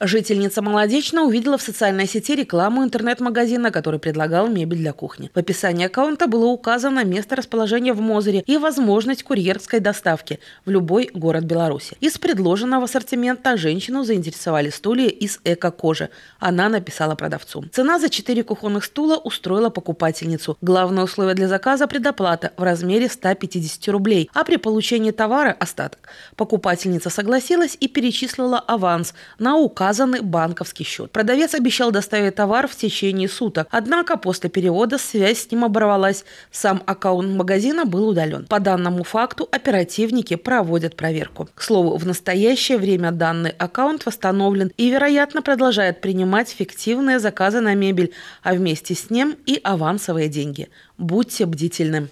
Жительница Молодечно увидела в социальной сети рекламу интернет-магазина, который предлагал мебель для кухни. В описании аккаунта было указано место расположения в Мозыре и возможность курьерской доставки в любой город Беларуси. Из предложенного ассортимента женщину заинтересовали стулья из эко-кожи. Она написала продавцу. Цена за 4 кухонных стула устроила покупательницу. Главное условие для заказа – предоплата в размере 150 рублей, а при получении товара – остаток. Покупательница согласилась и перечислила аванс на указ указанный банковский счет. Продавец обещал доставить товар в течение суток, однако после перевода связь с ним оборвалась, сам аккаунт магазина был удален. По данному факту оперативники проводят проверку. К слову, в настоящее время данный аккаунт восстановлен и, вероятно, продолжает принимать фиктивные заказы на мебель, а вместе с ним и авансовые деньги. Будьте бдительны.